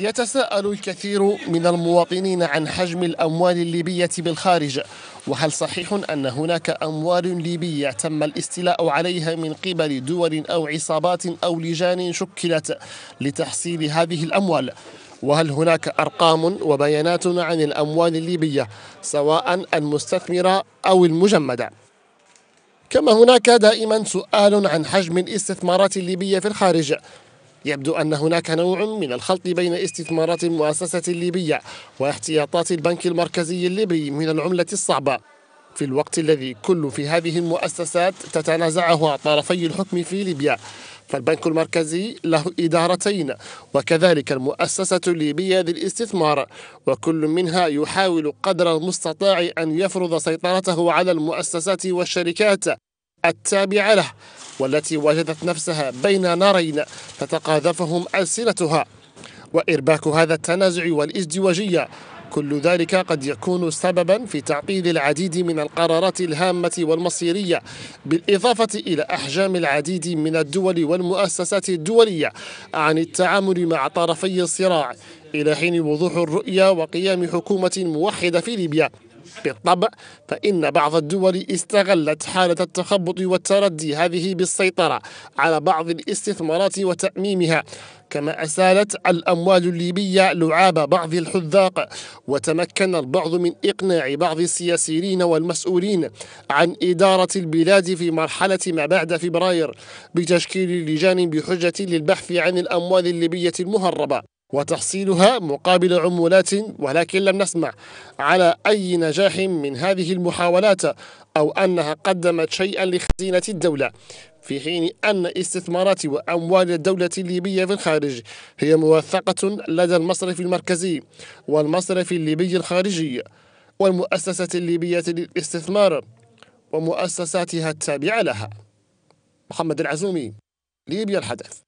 يتساءل الكثير من المواطنين عن حجم الأموال الليبية بالخارج وهل صحيح أن هناك أموال ليبية تم الاستيلاء عليها من قبل دول أو عصابات أو لجان شكلت لتحصيل هذه الأموال وهل هناك أرقام وبيانات عن الأموال الليبية سواء المستثمرة أو المجمدة كما هناك دائما سؤال عن حجم الاستثمارات الليبية في الخارج يبدو أن هناك نوع من الخلط بين استثمارات المؤسسة الليبية واحتياطات البنك المركزي الليبي من العملة الصعبة في الوقت الذي كل في هذه المؤسسات تتنازعه طرفي الحكم في ليبيا فالبنك المركزي له إدارتين وكذلك المؤسسة الليبية للاستثمار وكل منها يحاول قدر المستطاع أن يفرض سيطرته على المؤسسات والشركات التابعة له والتي وجدت نفسها بين نارين تتقاذفهم ألسنتها وإرباك هذا التنازع والازدواجية كل ذلك قد يكون سببا في تعطيل العديد من القرارات الهامة والمصيرية بالإضافة إلى أحجام العديد من الدول والمؤسسات الدولية عن التعامل مع طرفي الصراع إلى حين وضوح الرؤية وقيام حكومة موحدة في ليبيا بالطبع فإن بعض الدول استغلت حالة التخبط والتردي هذه بالسيطرة على بعض الاستثمارات وتأميمها كما أسالت الأموال الليبية لعاب بعض الحذاق وتمكن البعض من إقناع بعض السياسيين والمسؤولين عن إدارة البلاد في مرحلة ما بعد فبراير بتشكيل لجان بحجة للبحث عن الأموال الليبية المهربة وتحصيلها مقابل عمولات ولكن لم نسمع على أي نجاح من هذه المحاولات أو أنها قدمت شيئا لخزينة الدولة في حين أن استثمارات وأموال الدولة الليبية في الخارج هي موثقة لدى المصرف المركزي والمصرف الليبي الخارجي والمؤسسة الليبية للاستثمار ومؤسساتها التابعة لها محمد العزومي ليبيا الحدث